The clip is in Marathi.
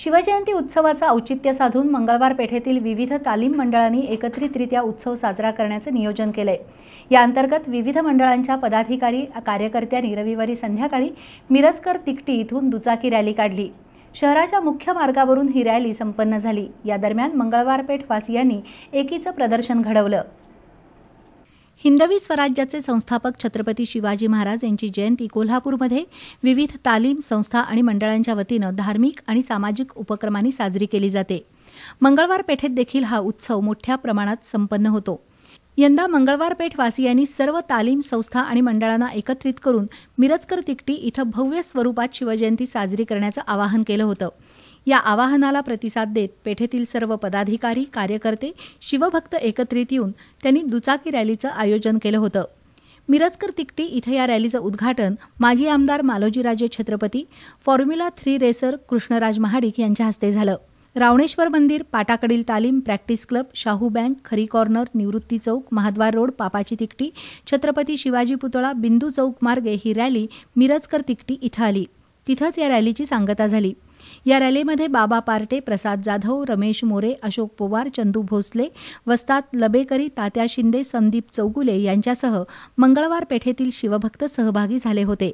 शिवजयंती उत्सवाचं औचित्य साधून मंगळवार पेठेतील विविध तालीम मंडळांनी एकत्रितरित्या उत्सव साजरा करण्याचं नियोजन केलंय या अंतर्गत विविध मंडळांच्या पदाधिकारी कार्यकर्त्यांनी रविवारी संध्याकाळी मिरजकर तिकटी इथून दुचाकी रॅली काढली शहराच्या मुख्य मार्गावरून ही रॅली संपन्न झाली या दरम्यान मंगळवार पेठ वासियांनी एकीचं प्रदर्शन घडवलं हिंदवी स्वराज्याचे संस्थापक छत्रपती शिवाजी महाराज यांची जयंती कोल्हापूरमध्ये विविध तालीम संस्था आणि मंडळांच्या वतीनं धार्मिक आणि सामाजिक उपक्रमांनी साजरी केली जाते मंगळवार पेठेत देखील हा उत्सव मोठ्या प्रमाणात संपन्न होतो यंदा मंगळवार पेठ सर्व तालीम संस्था आणि मंडळांना एकत्रित करून मिरजकर तिकटी इथं भव्य स्वरूपात शिवजयंती साजरी करण्याचं आवाहन केलं होतं या आवाहनाला प्रतिसाद देत पेठेतील सर्व पदाधिकारी कार्यकर्ते शिवभक्त एकत्रित येऊन त्यांनी दुचाकी रॅलीचं आयोजन केलं होतं मिरजकर तिकटी इथं या रॅलीचं उद्घाटन माजी आमदार Malojiraje Chhatrapati formula three racer Krishnaraj Mahadik यांच्या हस्ते झालं रावणेश्वर मंदिर पाटाकडील तालीम practice club Shahu bank Khari corner Nivrutti चौक महाद्वार रोड पापाची तिकटी छत्रपती शिवाजी पुतळा बिंदू चौक मार्गे ही रॅली मिरजकर तिकटी इथं आली तिथंच या रॅलीची सांगता झाली या रॅलीमध्ये बाबा पार्टे प्रसाद जाधव रमेश मोरे अशोक पवार चंदू भोसले वस्तात लबेकरी तात्या शिंदे संदीप चौगुले यांच्यासह मंगळवार पेठेतील शिवभक्त सहभागी झाले होते